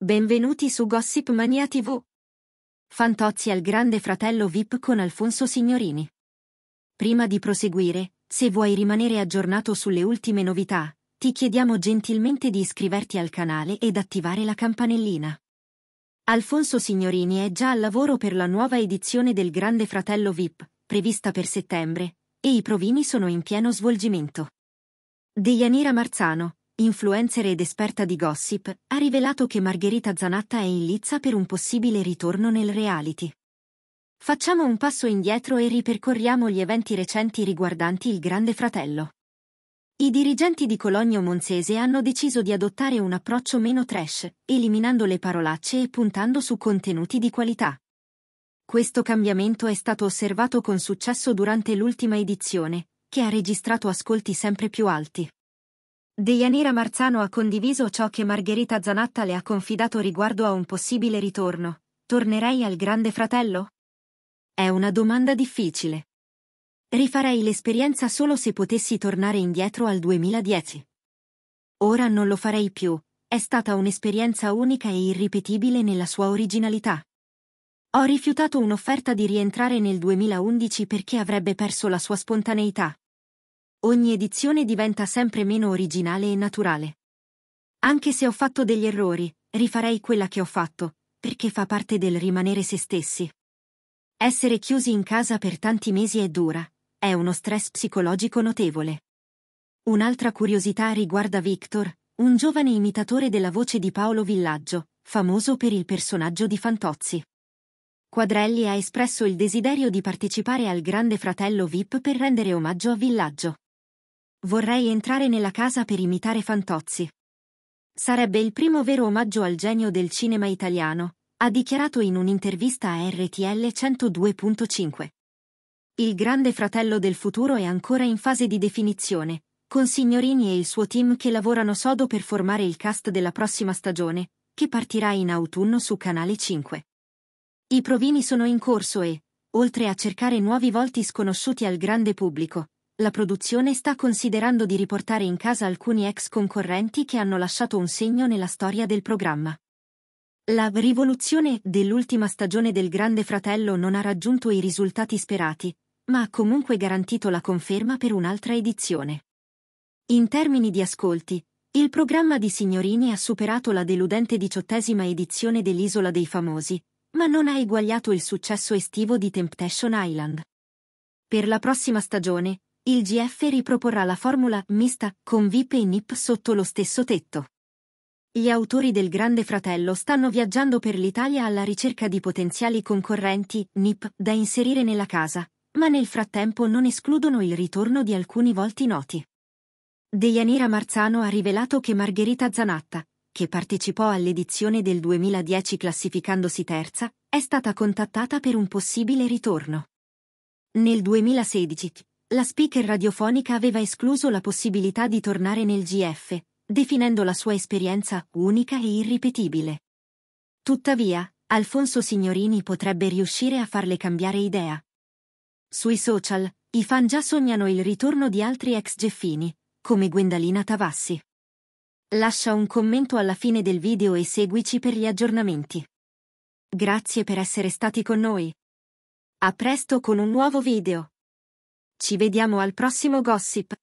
Benvenuti su Gossip Mania TV. Fantozzi al Grande Fratello VIP con Alfonso Signorini. Prima di proseguire, se vuoi rimanere aggiornato sulle ultime novità, ti chiediamo gentilmente di iscriverti al canale ed attivare la campanellina. Alfonso Signorini è già al lavoro per la nuova edizione del Grande Fratello VIP, prevista per settembre, e i provini sono in pieno svolgimento. Deianira Marzano, influencer ed esperta di gossip, ha rivelato che Margherita Zanatta è in lizza per un possibile ritorno nel reality. Facciamo un passo indietro e ripercorriamo gli eventi recenti riguardanti il Grande Fratello. I dirigenti di Cologno Monzese hanno deciso di adottare un approccio meno trash, eliminando le parolacce e puntando su contenuti di qualità. Questo cambiamento è stato osservato con successo durante l'ultima edizione, che ha registrato ascolti sempre più alti. Deianira Marzano ha condiviso ciò che Margherita Zanatta le ha confidato riguardo a un possibile ritorno. Tornerei al grande fratello? È una domanda difficile. Rifarei l'esperienza solo se potessi tornare indietro al 2010. Ora non lo farei più, è stata un'esperienza unica e irripetibile nella sua originalità. Ho rifiutato un'offerta di rientrare nel 2011 perché avrebbe perso la sua spontaneità. Ogni edizione diventa sempre meno originale e naturale. Anche se ho fatto degli errori, rifarei quella che ho fatto, perché fa parte del rimanere se stessi. Essere chiusi in casa per tanti mesi è dura, è uno stress psicologico notevole. Un'altra curiosità riguarda Victor, un giovane imitatore della voce di Paolo Villaggio, famoso per il personaggio di Fantozzi. Quadrelli ha espresso il desiderio di partecipare al Grande Fratello VIP per rendere omaggio a Villaggio. Vorrei entrare nella casa per imitare Fantozzi. Sarebbe il primo vero omaggio al genio del cinema italiano, ha dichiarato in un'intervista a RTL 102.5. Il grande fratello del futuro è ancora in fase di definizione, con Signorini e il suo team che lavorano sodo per formare il cast della prossima stagione, che partirà in autunno su Canale 5. I provini sono in corso e, oltre a cercare nuovi volti sconosciuti al grande pubblico, la produzione sta considerando di riportare in casa alcuni ex concorrenti che hanno lasciato un segno nella storia del programma. La rivoluzione dell'ultima stagione del Grande Fratello non ha raggiunto i risultati sperati, ma ha comunque garantito la conferma per un'altra edizione. In termini di ascolti, il programma di Signorini ha superato la deludente diciottesima edizione dell'Isola dei Famosi, ma non ha eguagliato il successo estivo di Temptation Island. Per la prossima stagione, il GF riproporrà la formula mista con VIP e NIP sotto lo stesso tetto. Gli autori del Grande Fratello stanno viaggiando per l'Italia alla ricerca di potenziali concorrenti NIP da inserire nella casa, ma nel frattempo non escludono il ritorno di alcuni volti noti. Deianira Marzano ha rivelato che Margherita Zanatta, che partecipò all'edizione del 2010 classificandosi terza, è stata contattata per un possibile ritorno. Nel 2016 la speaker radiofonica aveva escluso la possibilità di tornare nel GF, definendo la sua esperienza unica e irripetibile. Tuttavia, Alfonso Signorini potrebbe riuscire a farle cambiare idea. Sui social, i fan già sognano il ritorno di altri ex Geffini, come Gwendalina Tavassi. Lascia un commento alla fine del video e seguici per gli aggiornamenti. Grazie per essere stati con noi. A presto con un nuovo video. Ci vediamo al prossimo gossip.